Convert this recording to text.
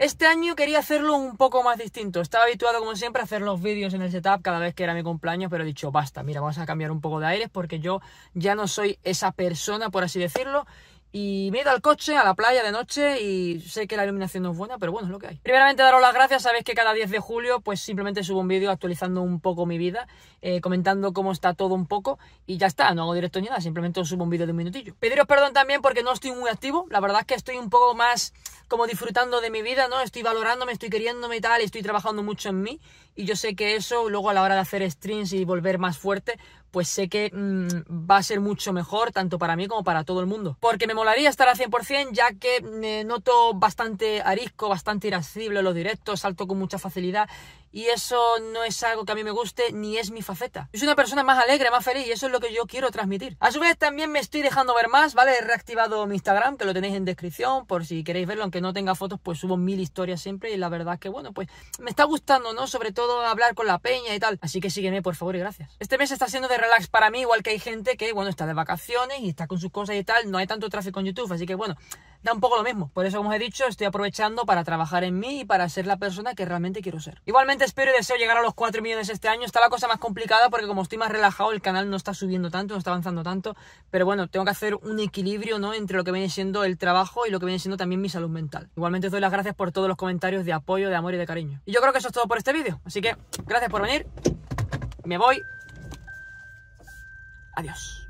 Este año quería hacerlo un poco más distinto. Estaba habituado, como siempre, a hacer los vídeos en el setup cada vez que era mi cumpleaños, pero he dicho, basta, mira, vamos a cambiar un poco de aires porque yo ya no soy esa persona, por así decirlo. Y me he ido al coche, a la playa de noche y sé que la iluminación no es buena, pero bueno, es lo que hay. Primeramente daros las gracias, sabéis que cada 10 de julio pues simplemente subo un vídeo actualizando un poco mi vida, eh, comentando cómo está todo un poco y ya está, no hago directo ni nada, simplemente subo un vídeo de un minutillo. Pediros perdón también porque no estoy muy activo, la verdad es que estoy un poco más como disfrutando de mi vida, ¿no? Estoy valorándome, estoy queriéndome y tal, estoy trabajando mucho en mí. Y yo sé que eso, luego a la hora de hacer streams y volver más fuerte, pues sé que mm, va a ser mucho mejor tanto para mí como para todo el mundo. Porque me molaría estar al 100% ya que mm, eh, noto bastante arisco, bastante irascible en los directos, salto con mucha facilidad y eso no es algo que a mí me guste ni es mi faceta. Yo soy una persona más alegre, más feliz y eso es lo que yo quiero transmitir. A su vez también me estoy dejando ver más, ¿vale? He reactivado mi Instagram, que lo tenéis en descripción por si queréis verlo, aunque no tenga fotos, pues subo mil historias siempre y la verdad que bueno, pues me está gustando, ¿no? Sobre todo hablar con la peña y tal. Así que sígueme, por favor y gracias. Este mes está siendo de relax para mí, igual que hay gente que, bueno, está de vacaciones y está con sus cosas y tal, no hay tanto tráfico en YouTube, así que bueno, da un poco lo mismo. Por eso, como os he dicho, estoy aprovechando para trabajar en mí y para ser la persona que realmente quiero ser. Igualmente espero y deseo llegar a los 4 millones este año. Está la cosa más complicada porque como estoy más relajado, el canal no está subiendo tanto, no está avanzando tanto, pero bueno, tengo que hacer un equilibrio, ¿no? Entre lo que viene siendo el trabajo y lo que viene siendo también mi salud mental. Igualmente os doy las gracias por todos los comentarios de apoyo, de amor y de cariño. Y yo creo que eso es todo por este vídeo, así que gracias por venir. Me voy. Adiós.